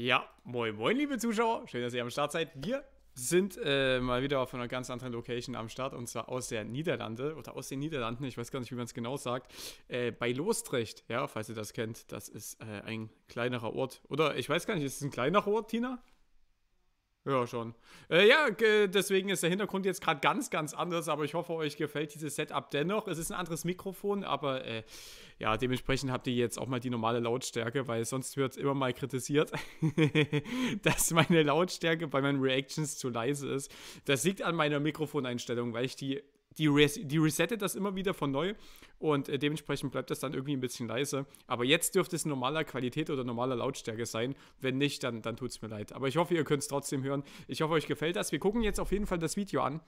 Ja, moin moin, liebe Zuschauer. Schön, dass ihr am Start seid. Wir sind äh, mal wieder auf einer ganz anderen Location am Start und zwar aus der Niederlande oder aus den Niederlanden, ich weiß gar nicht, wie man es genau sagt, äh, bei Lostrecht, ja, falls ihr das kennt, das ist äh, ein kleinerer Ort. Oder ich weiß gar nicht, ist es ein kleinerer Ort, Tina? Ja, schon. Äh, ja, deswegen ist der Hintergrund jetzt gerade ganz, ganz anders, aber ich hoffe, euch gefällt dieses Setup dennoch. Es ist ein anderes Mikrofon, aber äh, ja, dementsprechend habt ihr jetzt auch mal die normale Lautstärke, weil sonst wird es immer mal kritisiert, dass meine Lautstärke bei meinen Reactions zu leise ist. Das liegt an meiner Mikrofoneinstellung, weil ich die die, res die resettet das immer wieder von neu und äh, dementsprechend bleibt das dann irgendwie ein bisschen leise. Aber jetzt dürfte es normaler Qualität oder normaler Lautstärke sein. Wenn nicht, dann, dann tut es mir leid. Aber ich hoffe, ihr könnt es trotzdem hören. Ich hoffe, euch gefällt das. Wir gucken jetzt auf jeden Fall das Video an.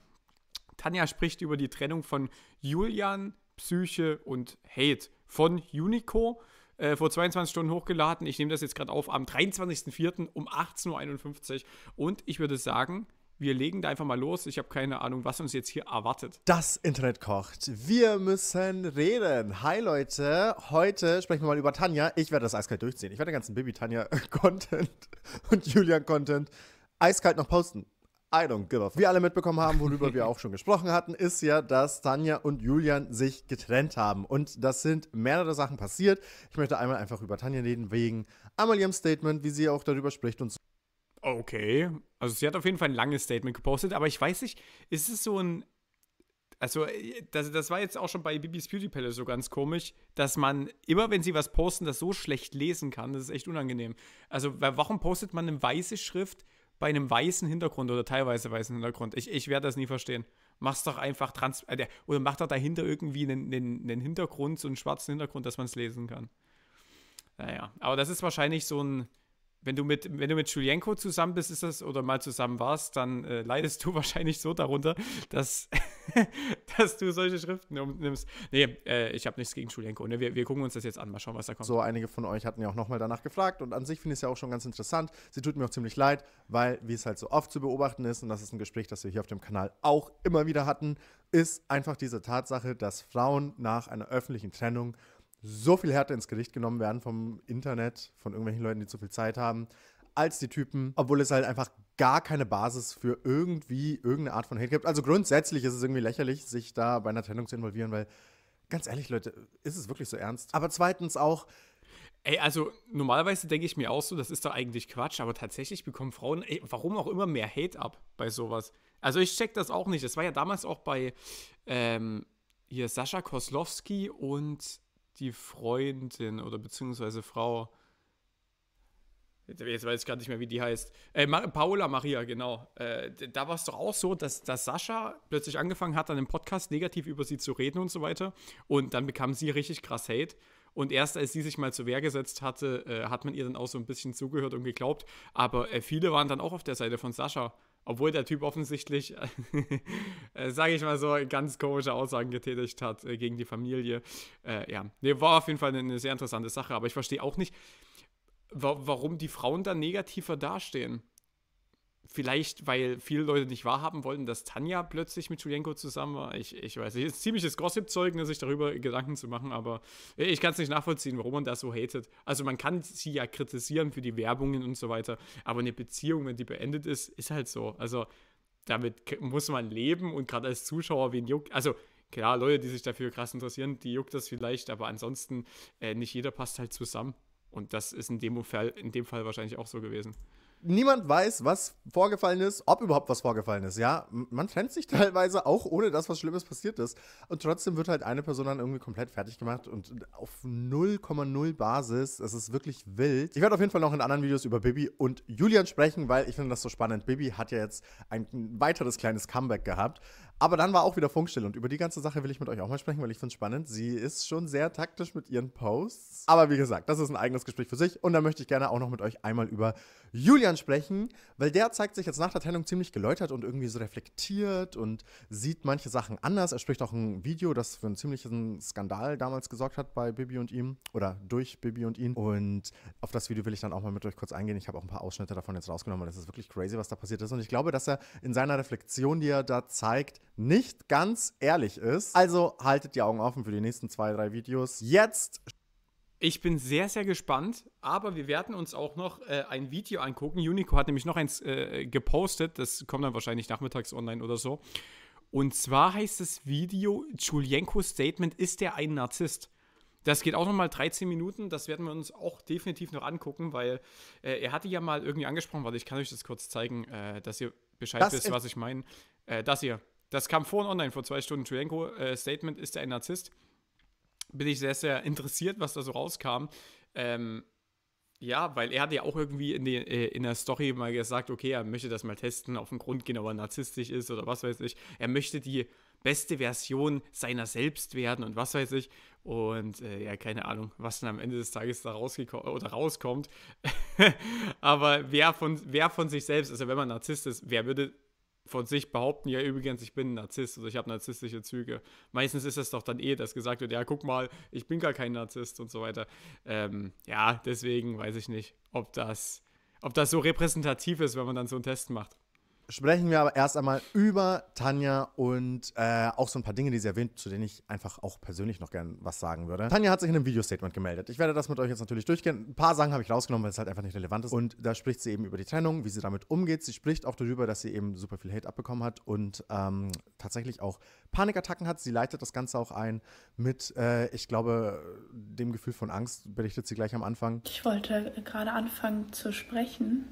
Tanja spricht über die Trennung von Julian, Psyche und Hate von Unico. Äh, vor 22 Stunden hochgeladen. Ich nehme das jetzt gerade auf am 23.04. um 18.51 Uhr. Und ich würde sagen, wir legen da einfach mal los. Ich habe keine Ahnung, was uns jetzt hier erwartet. Das Internet kocht. Wir müssen reden. Hi Leute, heute sprechen wir mal über Tanja. Ich werde das eiskalt durchziehen. Ich werde den ganzen Baby-Tanja-Content und Julian-Content eiskalt noch posten. I don't give a Wie alle mitbekommen haben, worüber wir auch schon gesprochen hatten, ist ja, dass Tanja und Julian sich getrennt haben. Und das sind mehrere Sachen passiert. Ich möchte einmal einfach über Tanja reden, wegen einmal ihrem Statement, wie sie auch darüber spricht und so. Okay. Also sie hat auf jeden Fall ein langes Statement gepostet, aber ich weiß nicht, ist es so ein. Also, das, das war jetzt auch schon bei Bibis Beauty Palace so ganz komisch, dass man immer, wenn sie was posten, das so schlecht lesen kann. Das ist echt unangenehm. Also, warum postet man eine weiße Schrift bei einem weißen Hintergrund oder teilweise weißen Hintergrund? Ich, ich werde das nie verstehen. Mach's doch einfach trans. Äh, oder mach doch dahinter irgendwie einen, einen, einen Hintergrund, so einen schwarzen Hintergrund, dass man es lesen kann. Naja, aber das ist wahrscheinlich so ein wenn du mit, wenn du mit Julienko zusammen bist, ist das, oder mal zusammen warst, dann äh, leidest du wahrscheinlich so darunter, dass, dass du solche Schriften nimmst. Nee, äh, ich habe nichts gegen Julienko. Ne? Wir, wir gucken uns das jetzt an, mal schauen, was da kommt. So, einige von euch hatten ja auch nochmal danach gefragt und an sich finde ich es ja auch schon ganz interessant. Sie tut mir auch ziemlich leid, weil, wie es halt so oft zu beobachten ist, und das ist ein Gespräch, das wir hier auf dem Kanal auch immer wieder hatten, ist einfach diese Tatsache, dass Frauen nach einer öffentlichen Trennung so viel Härte ins Gericht genommen werden vom Internet, von irgendwelchen Leuten, die zu viel Zeit haben, als die Typen, obwohl es halt einfach gar keine Basis für irgendwie irgendeine Art von Hate gibt. Also grundsätzlich ist es irgendwie lächerlich, sich da bei einer Trennung zu involvieren, weil ganz ehrlich, Leute, ist es wirklich so ernst? Aber zweitens auch, Ey, also normalerweise denke ich mir auch so, das ist doch eigentlich Quatsch, aber tatsächlich bekommen Frauen, ey, warum auch immer, mehr Hate ab bei sowas. Also ich check das auch nicht. Das war ja damals auch bei ähm, hier Sascha Koslowski und die Freundin oder beziehungsweise Frau. Jetzt weiß ich gar nicht mehr, wie die heißt. Äh, Paula Maria, genau. Äh, da war es doch auch so, dass, dass Sascha plötzlich angefangen hat, an dem Podcast negativ über sie zu reden und so weiter. Und dann bekam sie richtig krass Hate. Und erst als sie sich mal zur Wehr gesetzt hatte, äh, hat man ihr dann auch so ein bisschen zugehört und geglaubt. Aber äh, viele waren dann auch auf der Seite von Sascha obwohl der Typ offensichtlich, äh, sage ich mal so, ganz komische Aussagen getätigt hat äh, gegen die Familie. Äh, ja, nee, war auf jeden Fall eine, eine sehr interessante Sache, aber ich verstehe auch nicht, wa warum die Frauen dann negativer dastehen vielleicht, weil viele Leute nicht wahrhaben wollten, dass Tanja plötzlich mit Julienko zusammen war. Ich, ich weiß nicht, es ist ziemliches gossip zeug sich darüber Gedanken zu machen, aber ich kann es nicht nachvollziehen, warum man das so hatet. Also man kann sie ja kritisieren für die Werbungen und so weiter, aber eine Beziehung, wenn die beendet ist, ist halt so. Also damit muss man leben und gerade als Zuschauer, wen juckt, also klar, Leute, die sich dafür krass interessieren, die juckt das vielleicht, aber ansonsten, äh, nicht jeder passt halt zusammen. Und das ist in dem, Fall, in dem Fall wahrscheinlich auch so gewesen niemand weiß, was vorgefallen ist, ob überhaupt was vorgefallen ist, ja. Man trennt sich teilweise auch ohne dass was Schlimmes passiert ist. Und trotzdem wird halt eine Person dann irgendwie komplett fertig gemacht und auf 0,0 Basis. Es ist wirklich wild. Ich werde auf jeden Fall noch in anderen Videos über Bibi und Julian sprechen, weil ich finde das so spannend. Bibi hat ja jetzt ein weiteres kleines Comeback gehabt. Aber dann war auch wieder Funkstille und über die ganze Sache will ich mit euch auch mal sprechen, weil ich finde es spannend. Sie ist schon sehr taktisch mit ihren Posts. Aber wie gesagt, das ist ein eigenes Gespräch für sich und da möchte ich gerne auch noch mit euch einmal über Julian sprechen, weil der zeigt sich jetzt nach der Trennung ziemlich geläutert und irgendwie so reflektiert und sieht manche Sachen anders. Er spricht auch ein Video, das für einen ziemlichen Skandal damals gesorgt hat bei Bibi und ihm oder durch Bibi und ihn. Und auf das Video will ich dann auch mal mit euch kurz eingehen. Ich habe auch ein paar Ausschnitte davon jetzt rausgenommen, weil das ist wirklich crazy, was da passiert ist. Und ich glaube, dass er in seiner Reflexion, die er da zeigt, nicht ganz ehrlich ist. Also haltet die Augen offen für die nächsten zwei, drei Videos. Jetzt. Ich bin sehr, sehr gespannt, aber wir werden uns auch noch äh, ein Video angucken. Unico hat nämlich noch eins äh, gepostet, das kommt dann wahrscheinlich nachmittags online oder so. Und zwar heißt das Video Julienkos Statement, ist er ein Narzisst? Das geht auch nochmal 13 Minuten. Das werden wir uns auch definitiv noch angucken, weil äh, er hatte ja mal irgendwie angesprochen, warte, ich kann euch das kurz zeigen, äh, dass ihr Bescheid das wisst, was ich meine. Äh, das hier. Das kam vorhin online vor zwei Stunden. Trienko, äh, Statement, ist er ein Narzisst? Bin ich sehr, sehr interessiert, was da so rauskam. Ähm, ja, weil er hat ja auch irgendwie in, den, äh, in der Story mal gesagt, okay, er möchte das mal testen, auf den Grund gehen, ob er narzisstisch ist oder was weiß ich. Er möchte die beste Version seiner selbst werden und was weiß ich. Und äh, ja, keine Ahnung, was dann am Ende des Tages da oder rauskommt. Aber wer von, wer von sich selbst, also wenn man Narzisst ist, wer würde von sich behaupten, ja übrigens, ich bin ein Narzisst oder also ich habe narzisstische Züge. Meistens ist das doch dann eh, dass gesagt wird, ja guck mal, ich bin gar kein Narzisst und so weiter. Ähm, ja, deswegen weiß ich nicht, ob das, ob das so repräsentativ ist, wenn man dann so einen Test macht sprechen wir aber erst einmal über Tanja und äh, auch so ein paar Dinge, die sie erwähnt, zu denen ich einfach auch persönlich noch gern was sagen würde. Tanja hat sich in einem Video-Statement gemeldet. Ich werde das mit euch jetzt natürlich durchgehen. Ein paar Sachen habe ich rausgenommen, weil es halt einfach nicht relevant ist. Und da spricht sie eben über die Trennung, wie sie damit umgeht. Sie spricht auch darüber, dass sie eben super viel Hate abbekommen hat und ähm, tatsächlich auch Panikattacken hat. Sie leitet das Ganze auch ein mit, äh, ich glaube, dem Gefühl von Angst, berichtet sie gleich am Anfang. Ich wollte gerade anfangen zu sprechen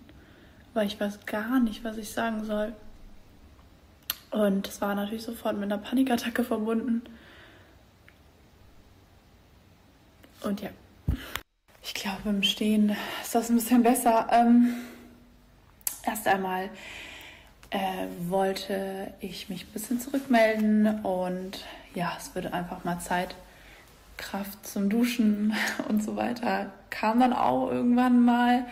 weil ich weiß gar nicht, was ich sagen soll. Und es war natürlich sofort mit einer Panikattacke verbunden. Und ja. Ich glaube, im Stehen ist das ein bisschen besser. Ähm, erst einmal äh, wollte ich mich ein bisschen zurückmelden und ja, es würde einfach mal Zeit, Kraft zum Duschen und so weiter. Kam dann auch irgendwann mal.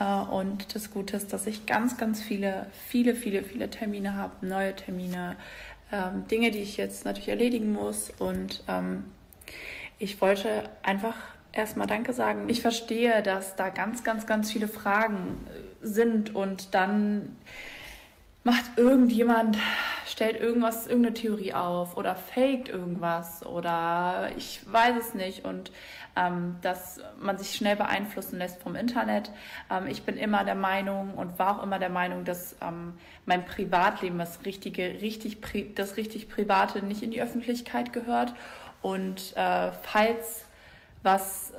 Äh, und das Gute ist, dass ich ganz, ganz viele, viele, viele, viele Termine habe, neue Termine, ähm, Dinge, die ich jetzt natürlich erledigen muss. Und ähm, ich wollte einfach erstmal Danke sagen. Ich verstehe, dass da ganz, ganz, ganz viele Fragen äh, sind und dann macht irgendjemand, stellt irgendwas, irgendeine Theorie auf oder faked irgendwas oder ich weiß es nicht und ähm, dass man sich schnell beeinflussen lässt vom Internet. Ähm, ich bin immer der Meinung und war auch immer der Meinung, dass ähm, mein Privatleben, das richtige, richtig, das richtig Private nicht in die Öffentlichkeit gehört und äh, falls was äh,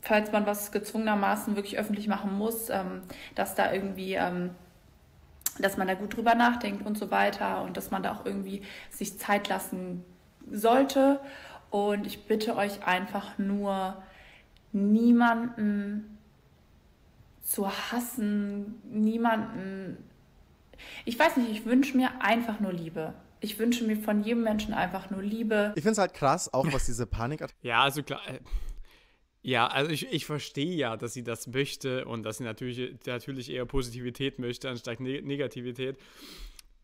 falls man was gezwungenermaßen wirklich öffentlich machen muss, ähm, dass da irgendwie ähm, dass man da gut drüber nachdenkt und so weiter und dass man da auch irgendwie sich Zeit lassen sollte. Und ich bitte euch einfach nur, niemanden zu hassen, niemanden. Ich weiß nicht, ich wünsche mir einfach nur Liebe. Ich wünsche mir von jedem Menschen einfach nur Liebe. Ich finde es halt krass, auch was diese Panik hat. Ja, also klar äh, ja, also ich, ich verstehe ja, dass sie das möchte und dass sie natürlich, natürlich eher Positivität möchte anstatt Neg Negativität.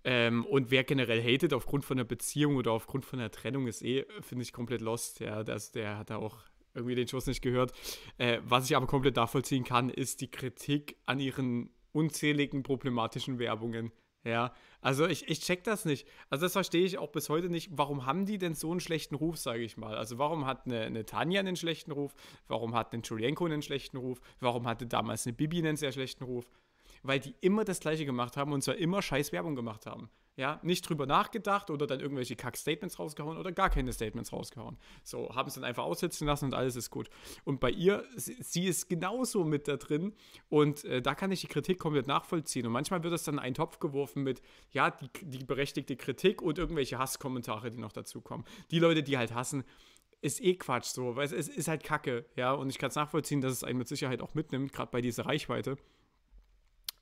Ähm, und wer generell hatet aufgrund von einer Beziehung oder aufgrund von einer Trennung, ist eh, finde ich, komplett lost. Ja, das, der hat da auch irgendwie den Schuss nicht gehört. Äh, was ich aber komplett nachvollziehen kann, ist die Kritik an ihren unzähligen problematischen Werbungen. Ja, also ich, ich check das nicht. Also das verstehe ich auch bis heute nicht. Warum haben die denn so einen schlechten Ruf, sage ich mal? Also warum hat eine, eine Tanja einen schlechten Ruf? Warum hat eine Julienko einen schlechten Ruf? Warum hatte damals eine Bibi einen sehr schlechten Ruf? Weil die immer das Gleiche gemacht haben und zwar immer Scheißwerbung gemacht haben ja, nicht drüber nachgedacht oder dann irgendwelche Kack-Statements rausgehauen oder gar keine Statements rausgehauen. So, haben es dann einfach aussetzen lassen und alles ist gut. Und bei ihr, sie, sie ist genauso mit da drin und äh, da kann ich die Kritik komplett nachvollziehen. Und manchmal wird das dann in einen Topf geworfen mit, ja, die, die berechtigte Kritik und irgendwelche Hasskommentare, die noch dazukommen. Die Leute, die halt hassen, ist eh Quatsch so, weil es, es ist halt Kacke, ja. Und ich kann es nachvollziehen, dass es einen mit Sicherheit auch mitnimmt, gerade bei dieser Reichweite.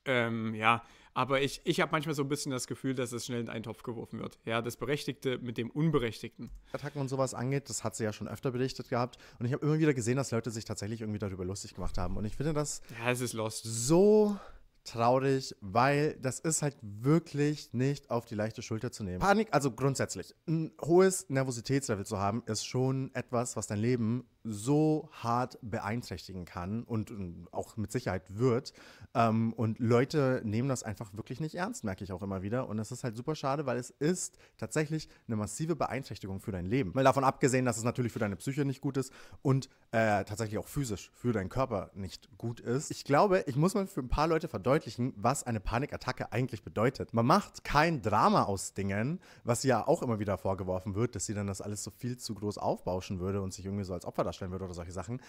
Ähm, ja, aber ich, ich habe manchmal so ein bisschen das Gefühl, dass es schnell in einen Topf geworfen wird. Ja, das Berechtigte mit dem Unberechtigten. Attacken und sowas angeht, das hat sie ja schon öfter berichtet gehabt. Und ich habe immer wieder gesehen, dass Leute sich tatsächlich irgendwie darüber lustig gemacht haben. Und ich finde das. Ja, es ist lost. So traurig, weil das ist halt wirklich nicht auf die leichte Schulter zu nehmen. Panik, also grundsätzlich, ein hohes Nervositätslevel zu haben, ist schon etwas, was dein Leben so hart beeinträchtigen kann und, und auch mit Sicherheit wird. Ähm, und Leute nehmen das einfach wirklich nicht ernst, merke ich auch immer wieder. Und das ist halt super schade, weil es ist tatsächlich eine massive Beeinträchtigung für dein Leben. Mal davon abgesehen, dass es natürlich für deine Psyche nicht gut ist und äh, tatsächlich auch physisch für deinen Körper nicht gut ist. Ich glaube, ich muss mal für ein paar Leute verdeutlichen, was eine Panikattacke eigentlich bedeutet. Man macht kein Drama aus Dingen, was ja auch immer wieder vorgeworfen wird, dass sie dann das alles so viel zu groß aufbauschen würde und sich irgendwie so als Opfer darstellt darstellen würde oder solche Sachen.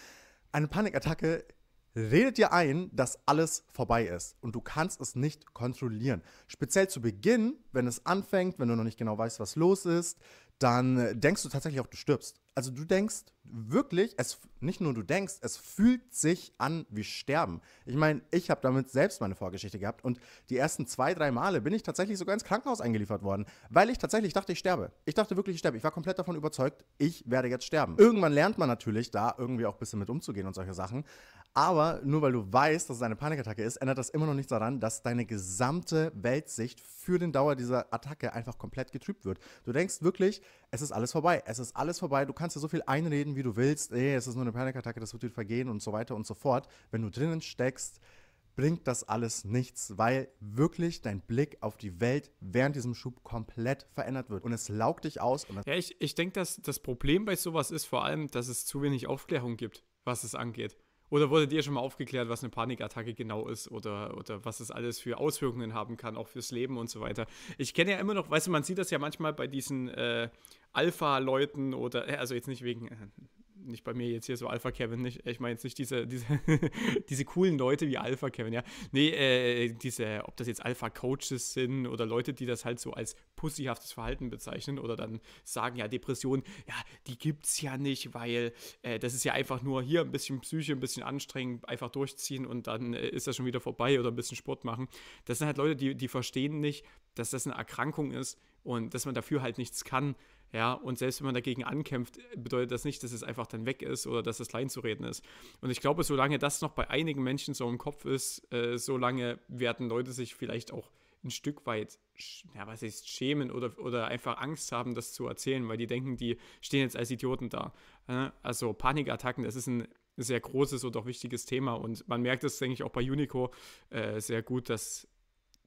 Eine Panikattacke redet dir ein, dass alles vorbei ist und du kannst es nicht kontrollieren. Speziell zu Beginn, wenn es anfängt, wenn du noch nicht genau weißt, was los ist, dann äh, denkst du tatsächlich auch, du stirbst. Also du denkst wirklich, es nicht nur du denkst, es fühlt sich an wie Sterben. Ich meine, ich habe damit selbst meine Vorgeschichte gehabt und die ersten zwei, drei Male bin ich tatsächlich sogar ins Krankenhaus eingeliefert worden, weil ich tatsächlich dachte, ich sterbe. Ich dachte wirklich, ich sterbe. Ich war komplett davon überzeugt, ich werde jetzt sterben. Irgendwann lernt man natürlich da irgendwie auch ein bisschen mit umzugehen und solche Sachen. Aber nur weil du weißt, dass es eine Panikattacke ist, ändert das immer noch nichts daran, dass deine gesamte Weltsicht für den Dauer dieser Attacke einfach komplett getrübt wird. Du denkst wirklich, es ist alles vorbei, es ist alles vorbei, du kannst dir so viel einreden, wie du willst, ey, es ist nur eine Panikattacke, das wird dir vergehen und so weiter und so fort. Wenn du drinnen steckst, bringt das alles nichts, weil wirklich dein Blick auf die Welt während diesem Schub komplett verändert wird und es laugt dich aus. ja, ich, ich denke, dass das Problem bei sowas ist vor allem, dass es zu wenig Aufklärung gibt, was es angeht. Oder wurde dir schon mal aufgeklärt, was eine Panikattacke genau ist oder, oder was es alles für Auswirkungen haben kann, auch fürs Leben und so weiter? Ich kenne ja immer noch, weißt du, man sieht das ja manchmal bei diesen äh, Alpha-Leuten oder, äh, also jetzt nicht wegen, äh, nicht bei mir jetzt hier so Alpha Kevin, nicht, ich meine jetzt nicht diese, diese, diese coolen Leute wie Alpha Kevin, ja. Nee, äh, diese, ob das jetzt Alpha Coaches sind oder Leute, die das halt so als pussyhaftes Verhalten bezeichnen oder dann sagen, ja, Depression, ja, die gibt's ja nicht, weil äh, das ist ja einfach nur hier ein bisschen Psyche, ein bisschen anstrengend, einfach durchziehen und dann äh, ist das schon wieder vorbei oder ein bisschen Sport machen. Das sind halt Leute, die, die verstehen nicht, dass das eine Erkrankung ist und dass man dafür halt nichts kann. Ja, und selbst wenn man dagegen ankämpft, bedeutet das nicht, dass es einfach dann weg ist oder dass es klein zu reden ist. Und ich glaube, solange das noch bei einigen Menschen so im Kopf ist, äh, solange werden Leute sich vielleicht auch ein Stück weit, ja, was heißt, schämen oder, oder einfach Angst haben, das zu erzählen, weil die denken, die stehen jetzt als Idioten da. Also Panikattacken, das ist ein sehr großes und auch wichtiges Thema und man merkt es, denke ich, auch bei Unico äh, sehr gut, dass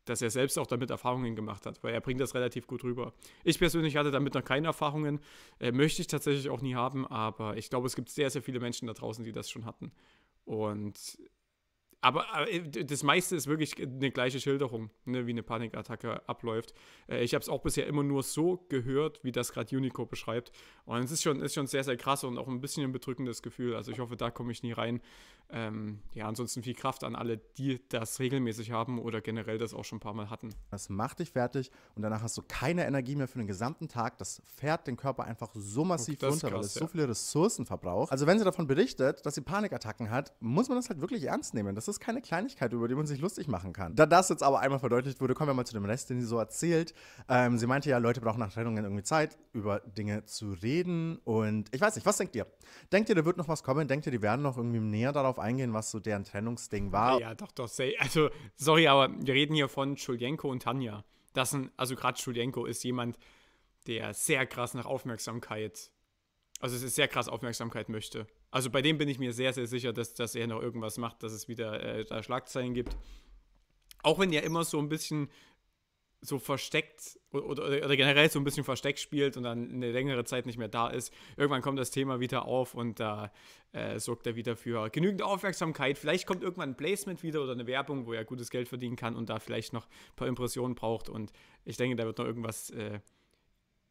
dass er selbst auch damit Erfahrungen gemacht hat, weil er bringt das relativ gut rüber. Ich persönlich hatte damit noch keine Erfahrungen, äh, möchte ich tatsächlich auch nie haben, aber ich glaube, es gibt sehr, sehr viele Menschen da draußen, die das schon hatten. Und aber, aber, äh, das meiste ist wirklich eine äh, gleiche Schilderung, ne, wie eine Panikattacke abläuft. Äh, ich habe es auch bisher immer nur so gehört, wie das gerade Unico beschreibt. Und es ist schon, ist schon sehr, sehr krass und auch ein bisschen ein bedrückendes Gefühl. Also ich hoffe, da komme ich nie rein. Ähm, ja, ansonsten viel Kraft an alle, die das regelmäßig haben oder generell das auch schon ein paar Mal hatten. Das macht dich fertig und danach hast du keine Energie mehr für den gesamten Tag. Das fährt den Körper einfach so massiv runter, krass, weil es ja. so viele Ressourcen verbraucht. Also wenn sie davon berichtet, dass sie Panikattacken hat, muss man das halt wirklich ernst nehmen. Das ist keine Kleinigkeit, über die man sich lustig machen kann. Da das jetzt aber einmal verdeutlicht wurde, kommen wir mal zu dem Rest, den sie so erzählt. Ähm, sie meinte ja, Leute brauchen nach Trennungen irgendwie Zeit, über Dinge zu reden. Und ich weiß nicht, was denkt ihr? Denkt ihr, da wird noch was kommen? Denkt ihr, die werden noch irgendwie näher darauf eingehen, was so deren Trennungsding war? Ja, doch, doch. Say. Also, sorry, aber wir reden hier von Julienko und Tanja. Das sind, also gerade Julienko ist jemand, der sehr krass nach Aufmerksamkeit also es ist sehr krass Aufmerksamkeit möchte. Also bei dem bin ich mir sehr, sehr sicher, dass, dass er noch irgendwas macht, dass es wieder äh, da Schlagzeilen gibt. Auch wenn er immer so ein bisschen so versteckt oder, oder, generell so ein bisschen versteckt spielt und dann eine längere Zeit nicht mehr da ist. Irgendwann kommt das Thema wieder auf und da äh, sorgt er wieder für genügend Aufmerksamkeit. Vielleicht kommt irgendwann ein Placement wieder oder eine Werbung, wo er gutes Geld verdienen kann und da vielleicht noch ein paar Impressionen braucht. Und ich denke, da wird noch irgendwas äh,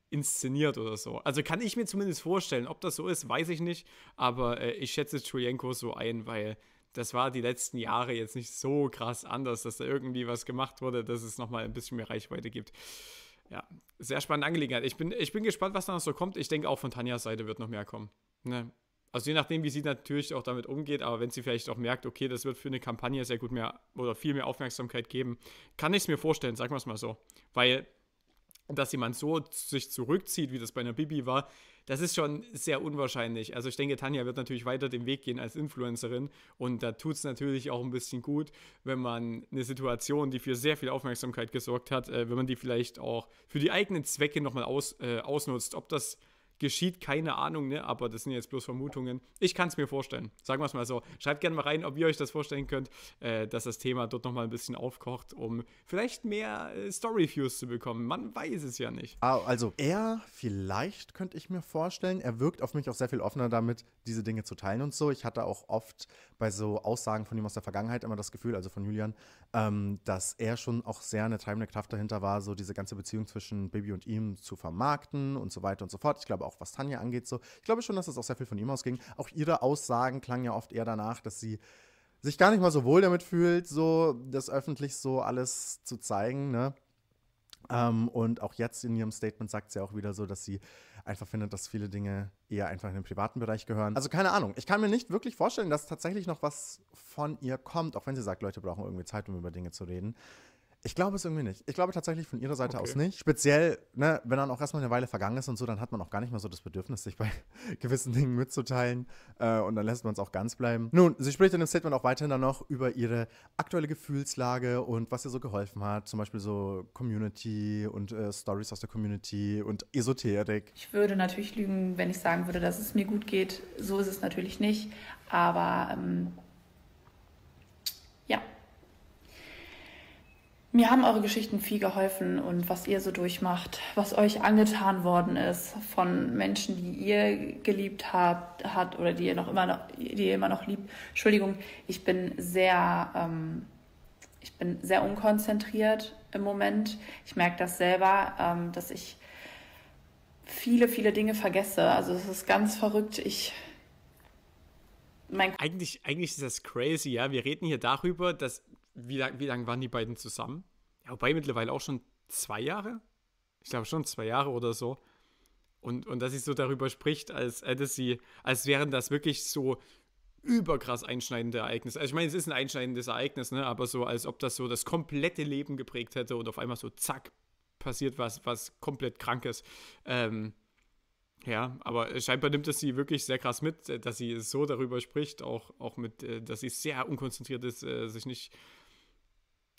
inszeniert oder so. Also kann ich mir zumindest vorstellen, ob das so ist, weiß ich nicht, aber äh, ich schätze Julienko so ein, weil das war die letzten Jahre jetzt nicht so krass anders, dass da irgendwie was gemacht wurde, dass es nochmal ein bisschen mehr Reichweite gibt. Ja, sehr spannende Angelegenheit. Ich bin, ich bin gespannt, was da noch so kommt. Ich denke, auch von Tanjas Seite wird noch mehr kommen. Ne? Also je nachdem, wie sie natürlich auch damit umgeht, aber wenn sie vielleicht auch merkt, okay, das wird für eine Kampagne sehr gut mehr oder viel mehr Aufmerksamkeit geben, kann ich es mir vorstellen, sagen wir es mal so. Weil dass jemand so sich zurückzieht, wie das bei einer Bibi war, das ist schon sehr unwahrscheinlich. Also ich denke, Tanja wird natürlich weiter den Weg gehen als Influencerin und da tut es natürlich auch ein bisschen gut, wenn man eine Situation, die für sehr viel Aufmerksamkeit gesorgt hat, äh, wenn man die vielleicht auch für die eigenen Zwecke nochmal aus, äh, ausnutzt, ob das geschieht, keine Ahnung, ne? aber das sind jetzt bloß Vermutungen. Ich kann es mir vorstellen, sagen wir es mal so. Schreibt gerne mal rein, ob ihr euch das vorstellen könnt, äh, dass das Thema dort nochmal ein bisschen aufkocht, um vielleicht mehr äh, Story-Views zu bekommen. Man weiß es ja nicht. Ah, also er, vielleicht könnte ich mir vorstellen, er wirkt auf mich auch sehr viel offener damit, diese Dinge zu teilen und so. Ich hatte auch oft bei so Aussagen von ihm aus der Vergangenheit immer das Gefühl, also von Julian, ähm, dass er schon auch sehr eine treibende Kraft dahinter war, so diese ganze Beziehung zwischen Baby und ihm zu vermarkten und so weiter und so fort. Ich glaube auch, auch was Tanja angeht, so. Ich glaube schon, dass das auch sehr viel von ihm ausging. Auch ihre Aussagen klangen ja oft eher danach, dass sie sich gar nicht mal so wohl damit fühlt, so das öffentlich so alles zu zeigen, ne? Ähm, und auch jetzt in ihrem Statement sagt sie auch wieder so, dass sie einfach findet, dass viele Dinge eher einfach in den privaten Bereich gehören. Also keine Ahnung. Ich kann mir nicht wirklich vorstellen, dass tatsächlich noch was von ihr kommt, auch wenn sie sagt, Leute brauchen irgendwie Zeit, um über Dinge zu reden. Ich glaube es irgendwie nicht. Ich glaube tatsächlich von ihrer Seite okay. aus nicht. Speziell, ne, wenn dann auch erstmal eine Weile vergangen ist und so, dann hat man auch gar nicht mehr so das Bedürfnis, sich bei gewissen Dingen mitzuteilen. Äh, und dann lässt man es auch ganz bleiben. Nun, sie spricht in dem Statement auch weiterhin dann noch über ihre aktuelle Gefühlslage und was ihr so geholfen hat. Zum Beispiel so Community und äh, Stories aus der Community und Esoterik. Ich würde natürlich lügen, wenn ich sagen würde, dass es mir gut geht. So ist es natürlich nicht. Aber. Ähm Mir haben eure Geschichten viel geholfen und was ihr so durchmacht, was euch angetan worden ist von Menschen, die ihr geliebt habt, hat oder die ihr noch immer noch, die ihr immer noch liebt. Entschuldigung, ich bin sehr, ähm, ich bin sehr unkonzentriert im Moment. Ich merke das selber, ähm, dass ich viele, viele Dinge vergesse. Also es ist ganz verrückt. Ich mein eigentlich, eigentlich ist das crazy, ja. Wir reden hier darüber, dass wie, lang, wie lange waren die beiden zusammen? Ja, wobei mittlerweile auch schon zwei Jahre. Ich glaube schon zwei Jahre oder so. Und, und dass sie so darüber spricht, als hätte sie, als wären das wirklich so überkrass einschneidende Ereignisse. Also ich meine, es ist ein einschneidendes Ereignis, ne? aber so, als ob das so das komplette Leben geprägt hätte und auf einmal so zack, passiert was, was komplett Krankes. Ähm, ja, aber scheinbar nimmt es sie wirklich sehr krass mit, äh, dass sie so darüber spricht, auch, auch mit, äh, dass sie sehr unkonzentriert ist, äh, sich nicht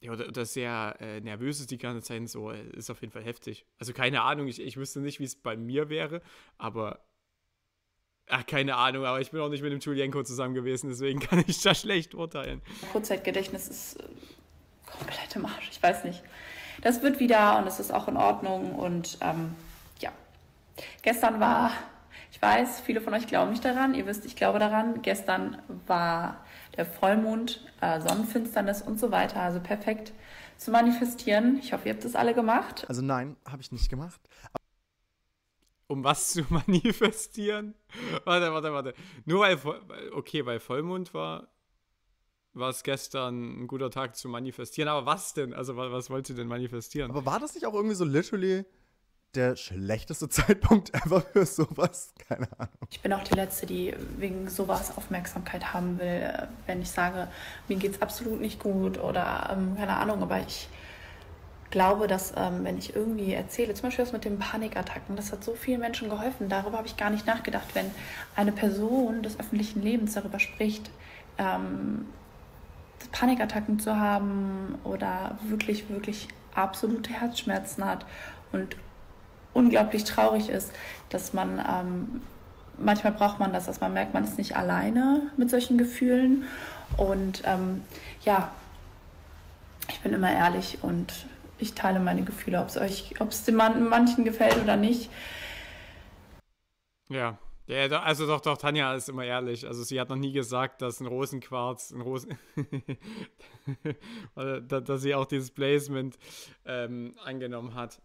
ja, oder, oder sehr äh, nervös ist die ganze Zeit so, äh, ist auf jeden Fall heftig. Also keine Ahnung, ich, ich wüsste nicht, wie es bei mir wäre, aber Ach, keine Ahnung, aber ich bin auch nicht mit dem Julienko zusammen gewesen, deswegen kann ich da schlecht urteilen. Kurzzeitgedächtnis ist äh, komplette Marsch, ich weiß nicht. Das wird wieder und es ist auch in Ordnung und ähm, ja. Gestern war, ich weiß, viele von euch glauben nicht daran, ihr wisst, ich glaube daran, gestern war der Vollmond, äh, Sonnenfinsternis und so weiter. Also perfekt zu manifestieren. Ich hoffe, ihr habt das alle gemacht. Also nein, habe ich nicht gemacht. Um was zu manifestieren? warte, warte, warte. Nur weil, okay, weil Vollmond war, war es gestern ein guter Tag zu manifestieren. Aber was denn? Also was wollt ihr denn manifestieren? Aber war das nicht auch irgendwie so literally der schlechteste Zeitpunkt ever für sowas. Keine Ahnung. Ich bin auch die Letzte, die wegen sowas Aufmerksamkeit haben will. Äh, wenn ich sage, mir geht's absolut nicht gut oder ähm, keine Ahnung, aber ich glaube, dass ähm, wenn ich irgendwie erzähle, zum Beispiel das mit den Panikattacken, das hat so vielen Menschen geholfen. Darüber habe ich gar nicht nachgedacht. Wenn eine Person des öffentlichen Lebens darüber spricht, ähm, Panikattacken zu haben oder wirklich, wirklich absolute Herzschmerzen hat und unglaublich traurig ist, dass man ähm, manchmal braucht man das, dass man merkt, man ist nicht alleine mit solchen Gefühlen. Und ähm, ja, ich bin immer ehrlich und ich teile meine Gefühle, ob es euch, ob es manchen gefällt oder nicht. Ja, ja, also doch, doch, Tanja ist immer ehrlich. Also sie hat noch nie gesagt, dass ein Rosenquarz, ein Rosen, dass sie auch dieses Placement ähm, angenommen hat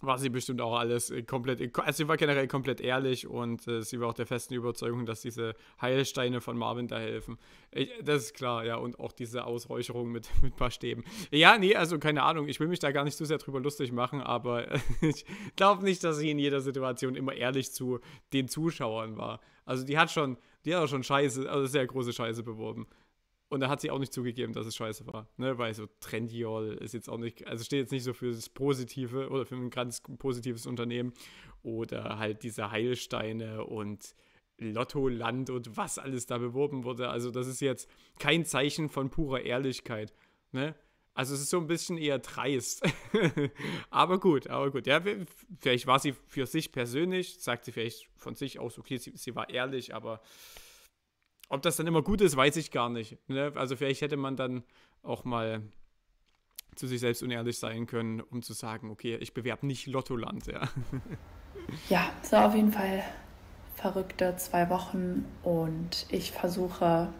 war sie bestimmt auch alles äh, komplett, also sie war generell komplett ehrlich und äh, sie war auch der festen Überzeugung, dass diese Heilsteine von Marvin da helfen. Ich, das ist klar, ja, und auch diese Ausräucherung mit, mit ein paar Stäben. Ja, nee, also keine Ahnung, ich will mich da gar nicht so sehr drüber lustig machen, aber ich glaube nicht, dass sie in jeder Situation immer ehrlich zu den Zuschauern war. Also die hat schon, die hat auch schon Scheiße, also sehr große Scheiße beworben. Und da hat sie auch nicht zugegeben, dass es scheiße war. Ne? Weil so Trendyol ist jetzt auch nicht, also steht jetzt nicht so für das Positive oder für ein ganz positives Unternehmen. Oder halt diese Heilsteine und Lottoland und was alles da beworben wurde. Also das ist jetzt kein Zeichen von purer Ehrlichkeit. Ne? Also es ist so ein bisschen eher dreist. aber gut, aber gut. Ja, vielleicht war sie für sich persönlich, sagt sie vielleicht von sich aus, okay, sie, sie war ehrlich, aber ob das dann immer gut ist, weiß ich gar nicht. Ne? Also vielleicht hätte man dann auch mal zu sich selbst unehrlich sein können, um zu sagen, okay, ich bewerbe nicht Lottoland, ja. Ja, war auf jeden Fall verrückte zwei Wochen und ich versuche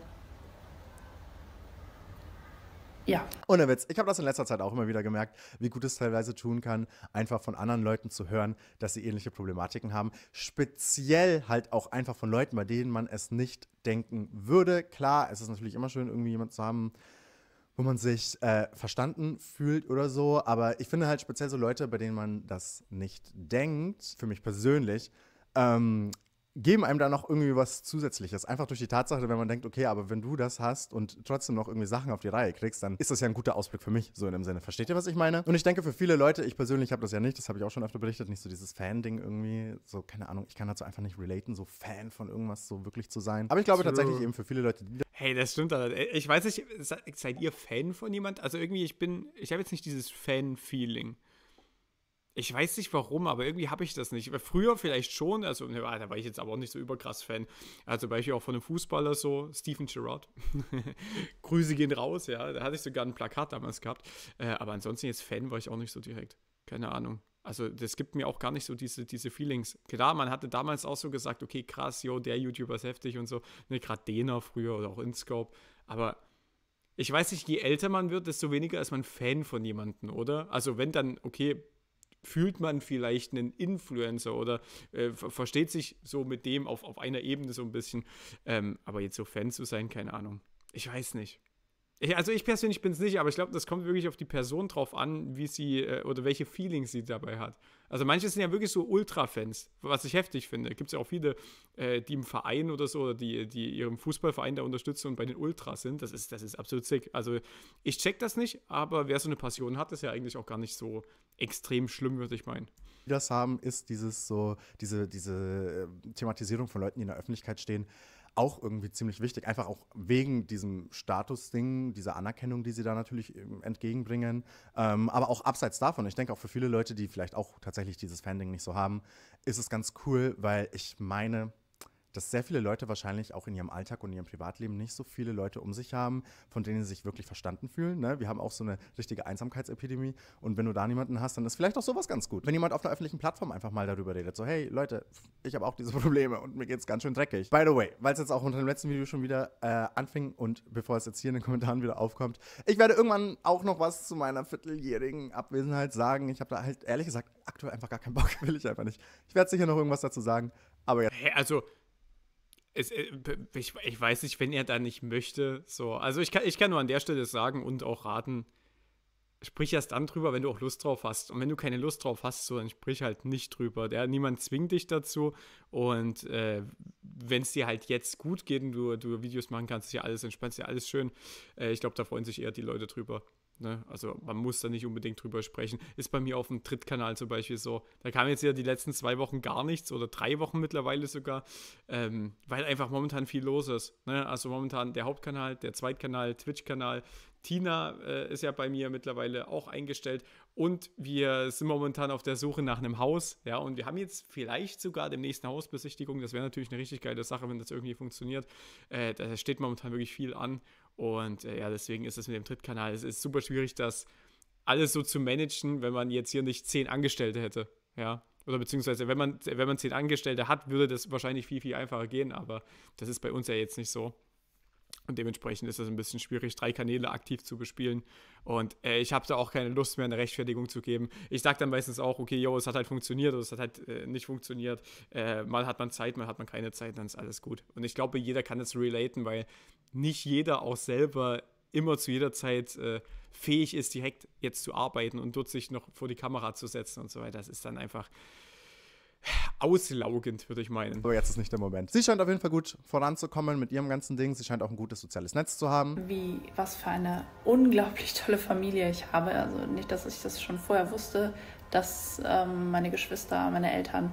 Ja. Ohne Witz. Ich habe das in letzter Zeit auch immer wieder gemerkt, wie gut es teilweise tun kann, einfach von anderen Leuten zu hören, dass sie ähnliche Problematiken haben. Speziell halt auch einfach von Leuten, bei denen man es nicht denken würde. Klar, es ist natürlich immer schön, irgendwie jemanden zu haben, wo man sich äh, verstanden fühlt oder so. Aber ich finde halt speziell so Leute, bei denen man das nicht denkt, für mich persönlich, ähm, geben einem da noch irgendwie was Zusätzliches. Einfach durch die Tatsache, wenn man denkt, okay, aber wenn du das hast und trotzdem noch irgendwie Sachen auf die Reihe kriegst, dann ist das ja ein guter Ausblick für mich, so in dem Sinne. Versteht ihr, was ich meine? Und ich denke, für viele Leute, ich persönlich habe das ja nicht, das habe ich auch schon öfter berichtet, nicht so dieses Fan-Ding irgendwie, so keine Ahnung, ich kann dazu halt einfach nicht relaten, so Fan von irgendwas so wirklich zu sein. Aber ich glaube True. tatsächlich eben für viele Leute, die Hey, das stimmt. Äh, ich weiß nicht, seid ihr Fan von jemand? Also irgendwie, ich bin, ich habe jetzt nicht dieses Fan-Feeling. Ich weiß nicht warum, aber irgendwie habe ich das nicht. Früher vielleicht schon, also ne, ah, da war ich jetzt aber auch nicht so überkrass Fan. Also zum Beispiel auch von einem Fußballer so, Stephen Gerrard. Grüße gehen raus, ja. Da hatte ich sogar ein Plakat damals gehabt. Äh, aber ansonsten jetzt Fan war ich auch nicht so direkt. Keine Ahnung. Also das gibt mir auch gar nicht so diese, diese Feelings. Klar, man hatte damals auch so gesagt, okay, krass, yo, der YouTuber ist heftig und so. Ne, gerade Dena früher oder auch InScope. Aber ich weiß nicht, je älter man wird, desto weniger ist man Fan von jemandem, oder? Also wenn dann, okay, fühlt man vielleicht einen Influencer oder äh, versteht sich so mit dem auf, auf einer Ebene so ein bisschen. Ähm, aber jetzt so Fan zu sein, keine Ahnung. Ich weiß nicht also ich persönlich bin es nicht, aber ich glaube, das kommt wirklich auf die Person drauf an, wie sie äh, oder welche Feelings sie dabei hat. Also manche sind ja wirklich so Ultra-Fans, was ich heftig finde. Gibt es ja auch viele, äh, die im Verein oder so, oder die, die ihrem Fußballverein da unterstützen und bei den Ultras sind. Das ist, das ist absolut sick. Also ich check das nicht, aber wer so eine Passion hat, ist ja eigentlich auch gar nicht so extrem schlimm, würde ich meinen. Die das haben, ist dieses so, diese, diese äh, Thematisierung von Leuten, die in der Öffentlichkeit stehen auch irgendwie ziemlich wichtig, einfach auch wegen diesem Status-Ding, dieser Anerkennung, die sie da natürlich ähm, entgegenbringen. Ähm, aber auch abseits davon, ich denke auch für viele Leute, die vielleicht auch tatsächlich dieses Fanding nicht so haben, ist es ganz cool, weil ich meine, dass sehr viele Leute wahrscheinlich auch in ihrem Alltag und ihrem Privatleben nicht so viele Leute um sich haben, von denen sie sich wirklich verstanden fühlen. Ne? Wir haben auch so eine richtige Einsamkeitsepidemie. Und wenn du da niemanden hast, dann ist vielleicht auch sowas ganz gut. Wenn jemand auf einer öffentlichen Plattform einfach mal darüber redet, so, hey Leute, ich habe auch diese Probleme und mir geht es ganz schön dreckig. By the way, weil es jetzt auch unter dem letzten Video schon wieder äh, anfing und bevor es jetzt hier in den Kommentaren wieder aufkommt, ich werde irgendwann auch noch was zu meiner vierteljährigen Abwesenheit sagen. Ich habe da halt ehrlich gesagt aktuell einfach gar keinen Bock, will ich einfach nicht. Ich werde sicher noch irgendwas dazu sagen, aber ja. Hey, also es, äh, ich, ich, weiß nicht, wenn er da nicht möchte, so. Also ich kann, ich kann nur an der Stelle sagen und auch raten, sprich erst dann drüber, wenn du auch Lust drauf hast. Und wenn du keine Lust drauf hast, so, dann sprich halt nicht drüber. Der, niemand zwingt dich dazu. Und äh, wenn es dir halt jetzt gut geht und du, du Videos machen kannst, ist ja alles entspannt, ist ja alles schön. Äh, ich glaube, da freuen sich eher die Leute drüber. Ne? Also man muss da nicht unbedingt drüber sprechen. Ist bei mir auf dem Drittkanal zum Beispiel so. Da kam jetzt ja die letzten zwei Wochen gar nichts oder drei Wochen mittlerweile sogar, ähm, weil einfach momentan viel los ist. Ne? Also momentan der Hauptkanal, der Zweitkanal, Twitch-Kanal. Tina äh, ist ja bei mir mittlerweile auch eingestellt und wir sind momentan auf der Suche nach einem Haus. Ja, und wir haben jetzt vielleicht sogar demnächst eine Hausbesichtigung. Das wäre natürlich eine richtig geile Sache, wenn das irgendwie funktioniert. Äh, da steht momentan wirklich viel an und äh, ja, deswegen ist es mit dem Drittkanal, es ist super schwierig, das alles so zu managen, wenn man jetzt hier nicht zehn Angestellte hätte. Ja, oder beziehungsweise wenn man, wenn man zehn Angestellte hat, würde das wahrscheinlich viel, viel einfacher gehen, aber das ist bei uns ja jetzt nicht so. Und dementsprechend ist es ein bisschen schwierig, drei Kanäle aktiv zu bespielen. Und äh, ich habe da auch keine Lust mehr, eine Rechtfertigung zu geben. Ich sage dann meistens auch, okay, yo, es hat halt funktioniert oder es hat halt äh, nicht funktioniert. Äh, mal hat man Zeit, mal hat man keine Zeit, dann ist alles gut. Und ich glaube, jeder kann das relaten, weil nicht jeder auch selber immer zu jeder Zeit äh, fähig ist, direkt jetzt zu arbeiten und dort sich noch vor die Kamera zu setzen und so weiter. Das ist dann einfach auslaugend, würde ich meinen. Aber jetzt ist nicht der Moment. Sie scheint auf jeden Fall gut voranzukommen mit ihrem ganzen Ding. Sie scheint auch ein gutes soziales Netz zu haben. Wie, was für eine unglaublich tolle Familie ich habe. Also nicht, dass ich das schon vorher wusste, dass ähm, meine Geschwister, meine Eltern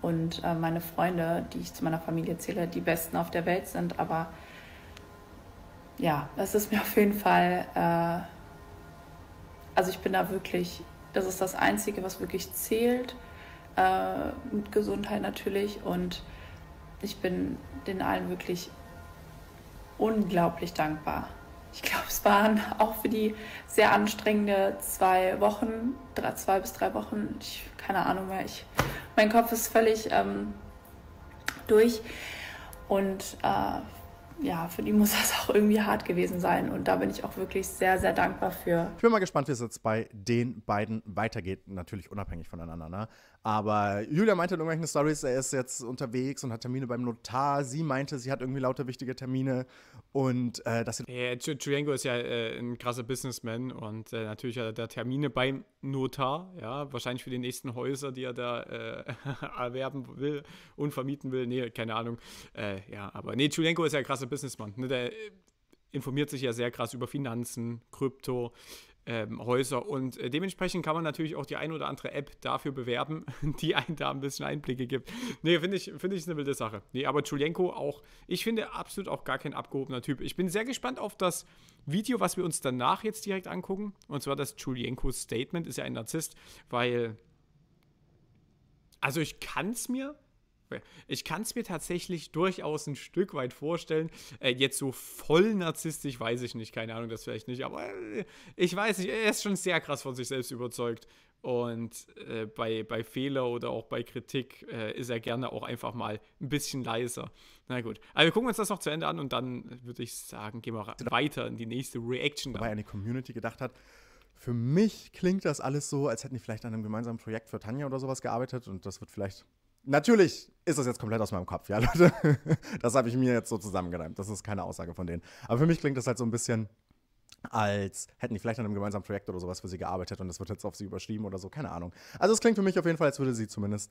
und äh, meine Freunde, die ich zu meiner Familie zähle, die besten auf der Welt sind. Aber ja, es ist mir auf jeden Fall, äh, also ich bin da wirklich, das ist das Einzige, was wirklich zählt äh, mit Gesundheit natürlich. Und ich bin den allen wirklich unglaublich dankbar. Ich glaube, es waren auch für die sehr anstrengende zwei Wochen, drei, zwei bis drei Wochen, ich, keine Ahnung mehr. Ich, mein Kopf ist völlig ähm, durch und äh, ja, für die muss das auch irgendwie hart gewesen sein. Und da bin ich auch wirklich sehr, sehr dankbar für. Ich bin mal gespannt, wie es jetzt bei den beiden weitergeht. Natürlich unabhängig voneinander. Ne? Aber Julia meinte in irgendwelchen Stories, er ist jetzt unterwegs und hat Termine beim Notar. Sie meinte, sie hat irgendwie lauter wichtige Termine. Und äh, dass sie. Ja, Triango ist ja äh, ein krasser Businessman. Und äh, natürlich hat er da Termine beim Notar. Ja, wahrscheinlich für die nächsten Häuser, die er da äh, erwerben will und vermieten will. Nee, keine Ahnung. Äh, ja, aber nee, Triango ist ja ein krasser Businessman. Ne? Der äh, informiert sich ja sehr krass über Finanzen, Krypto, ähm, Häuser und äh, dementsprechend kann man natürlich auch die ein oder andere App dafür bewerben, die einen da ein bisschen Einblicke gibt. Nee, finde ich, find ich eine wilde Sache. Nee, aber Julienko auch, ich finde absolut auch gar kein abgehobener Typ. Ich bin sehr gespannt auf das Video, was wir uns danach jetzt direkt angucken. Und zwar das Julienko-Statement, ist ja ein Narzisst, weil. Also ich kann es mir ich kann es mir tatsächlich durchaus ein Stück weit vorstellen. Äh, jetzt so voll narzisstisch weiß ich nicht, keine Ahnung, das vielleicht nicht, aber äh, ich weiß nicht, er ist schon sehr krass von sich selbst überzeugt. Und äh, bei, bei Fehler oder auch bei Kritik äh, ist er gerne auch einfach mal ein bisschen leiser. Na gut, aber also wir gucken uns das noch zu Ende an und dann würde ich sagen, gehen wir genau. weiter in die nächste Reaction. Wobei eine Community gedacht hat, für mich klingt das alles so, als hätten die vielleicht an einem gemeinsamen Projekt für Tanja oder sowas gearbeitet und das wird vielleicht Natürlich ist das jetzt komplett aus meinem Kopf, ja, Leute. Das habe ich mir jetzt so zusammengereimt. Das ist keine Aussage von denen. Aber für mich klingt das halt so ein bisschen, als hätten die vielleicht an einem gemeinsamen Projekt oder sowas für sie gearbeitet und das wird jetzt auf sie überschrieben oder so, keine Ahnung. Also es klingt für mich auf jeden Fall, als würde sie zumindest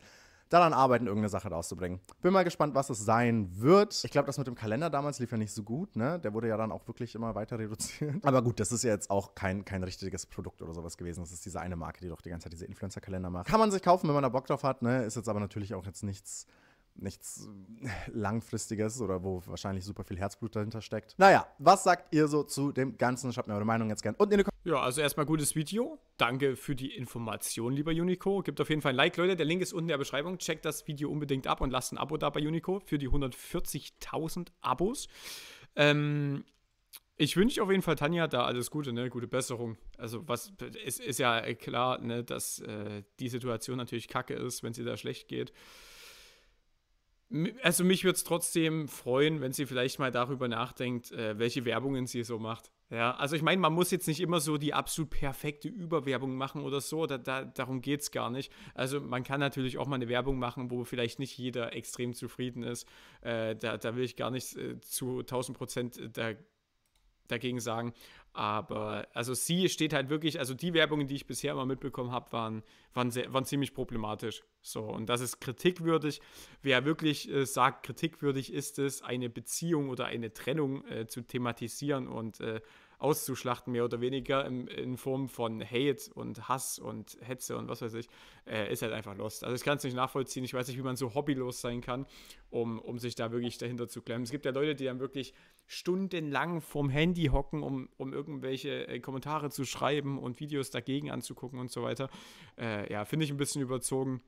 daran arbeiten, irgendeine Sache rauszubringen. Bin mal gespannt, was es sein wird. Ich glaube, das mit dem Kalender damals lief ja nicht so gut, ne? Der wurde ja dann auch wirklich immer weiter reduziert. Aber gut, das ist ja jetzt auch kein, kein richtiges Produkt oder sowas gewesen. Das ist diese eine Marke, die doch die ganze Zeit diese Influencer-Kalender macht. Kann man sich kaufen, wenn man da Bock drauf hat, ne? Ist jetzt aber natürlich auch jetzt nichts nichts Langfristiges oder wo wahrscheinlich super viel Herzblut dahinter steckt. Naja, was sagt ihr so zu dem Ganzen? Schreibt mir eure Meinung jetzt gerne unten in die Ja, also erstmal gutes Video. Danke für die Information, lieber Unico. Gebt auf jeden Fall ein Like, Leute. Der Link ist unten in der Beschreibung. Checkt das Video unbedingt ab und lasst ein Abo da bei Unico für die 140.000 Abos. Ähm, ich wünsche auf jeden Fall Tanja da alles Gute, ne? Gute Besserung. Also, was ist, ist ja klar, ne, dass äh, die Situation natürlich kacke ist, wenn es ihr da schlecht geht also mich würde es trotzdem freuen, wenn sie vielleicht mal darüber nachdenkt, äh, welche Werbungen sie so macht. Ja, also ich meine, man muss jetzt nicht immer so die absolut perfekte Überwerbung machen oder so, da, da, darum geht es gar nicht. Also man kann natürlich auch mal eine Werbung machen, wo vielleicht nicht jeder extrem zufrieden ist. Äh, da, da will ich gar nicht äh, zu 1000 Prozent äh, da, dagegen sagen. Aber also sie steht halt wirklich, also die Werbungen, die ich bisher immer mitbekommen habe, waren, waren, waren ziemlich problematisch. So, und das ist kritikwürdig. Wer wirklich äh, sagt, kritikwürdig ist es, eine Beziehung oder eine Trennung äh, zu thematisieren und äh, auszuschlachten, mehr oder weniger, in, in Form von Hate und Hass und Hetze und was weiß ich, äh, ist halt einfach Lost. Also ich kann es nicht nachvollziehen. Ich weiß nicht, wie man so hobbylos sein kann, um, um sich da wirklich dahinter zu klemmen. Es gibt ja Leute, die dann wirklich stundenlang vorm Handy hocken, um, um irgendwelche äh, Kommentare zu schreiben und Videos dagegen anzugucken und so weiter. Äh, ja, finde ich ein bisschen überzogen.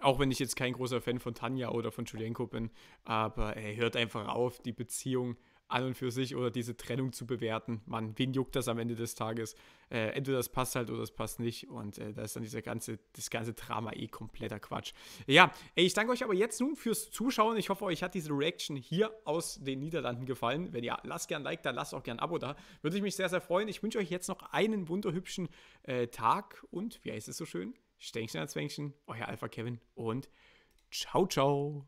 Auch wenn ich jetzt kein großer Fan von Tanja oder von Julienko bin, aber ey, hört einfach auf, die Beziehung an und für sich oder diese Trennung zu bewerten. Man, wen juckt das am Ende des Tages? Äh, entweder das passt halt oder das passt nicht. Und äh, da ist dann dieser ganze, das ganze Drama eh kompletter Quatsch. Ja, ey, ich danke euch aber jetzt nun fürs Zuschauen. Ich hoffe, euch hat diese Reaction hier aus den Niederlanden gefallen. Wenn ja, lasst gern ein Like da, lasst auch gern ein Abo da. Würde ich mich sehr, sehr freuen. Ich wünsche euch jetzt noch einen wunderhübschen äh, Tag und wie heißt es so schön? Stänkchen als Wänkchen, euer Alpha Kevin und ciao, ciao.